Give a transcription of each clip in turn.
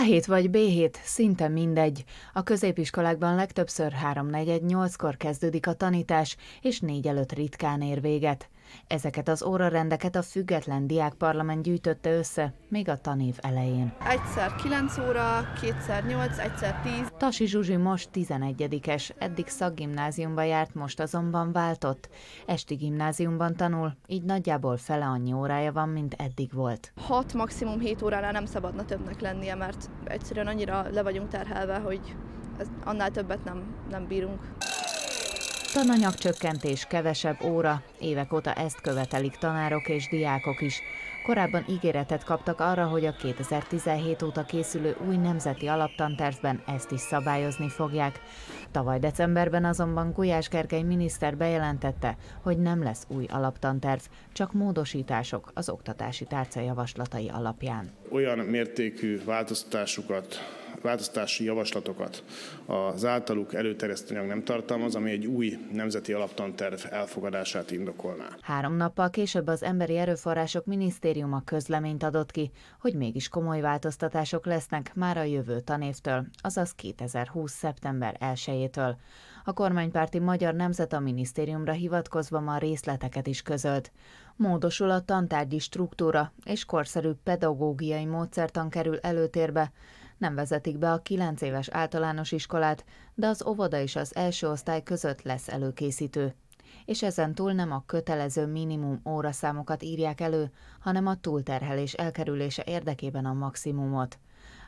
A7 vagy B7, szinte mindegy. A középiskolákban legtöbbször 3-4-8-kor kezdődik a tanítás, és 4 előtt ritkán ér véget. Ezeket az órarendeket a független diákparlament gyűjtötte össze még a tanév elején. Egyszer 9 óra, kétszer 8, egyszer 10. Tasi Zsuzsi most 11-es, eddig szakgimnáziumba járt, most azonban váltott. Esti gimnáziumban tanul, így nagyjából fele annyi órája van, mint eddig volt. 6, maximum 7 óránál nem szabadna többnek lennie, mert egyszerűen annyira le vagyunk terhelve, hogy annál többet nem, nem bírunk. Tananyagcsökkentés, kevesebb óra, évek óta ezt követelik tanárok és diákok is. Korábban ígéretet kaptak arra, hogy a 2017 óta készülő új nemzeti alaptantervben ezt is szabályozni fogják. Tavaly decemberben azonban Gulyás Gergely miniszter bejelentette, hogy nem lesz új alaptanterv, csak módosítások az oktatási tárca javaslatai alapján. Olyan mértékű változtatásokat változtási javaslatokat az általuk előterjesztő anyag nem tartalmaz, ami egy új nemzeti alaptanterv elfogadását indokolná. Három nappal később az Emberi Erőforrások Minisztériuma közleményt adott ki, hogy mégis komoly változtatások lesznek már a jövő tanévtől, azaz 2020. szeptember 1-től. A kormánypárti Magyar Nemzet a minisztériumra hivatkozva már részleteket is közölt. Módosul a tantárgyi struktúra és korszerű pedagógiai módszertan kerül előtérbe, nem vezetik be a 9 éves általános iskolát, de az óvoda és az első osztály között lesz előkészítő. És ezen túl nem a kötelező minimum óraszámokat írják elő, hanem a túlterhelés elkerülése érdekében a maximumot.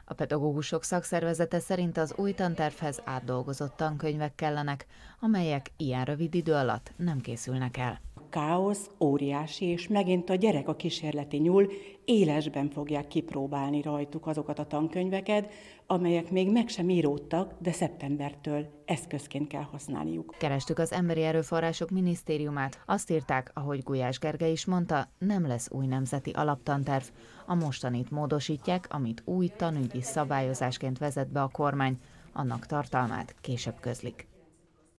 A pedagógusok szakszervezete szerint az új tantervhez átdolgozott tankönyvek kellenek, amelyek ilyen rövid idő alatt nem készülnek el káosz óriási, és megint a gyerek a kísérleti nyúl, élesben fogják kipróbálni rajtuk azokat a tankönyveket, amelyek még meg sem íródtak, de szeptembertől eszközként kell használniuk. Kerestük az Emberi Erőforrások Minisztériumát, azt írták, ahogy Gulyás Gergely is mondta, nem lesz új nemzeti alaptanterv. A mostanit módosítják, amit új tanügyi szabályozásként vezet be a kormány. Annak tartalmát később közlik.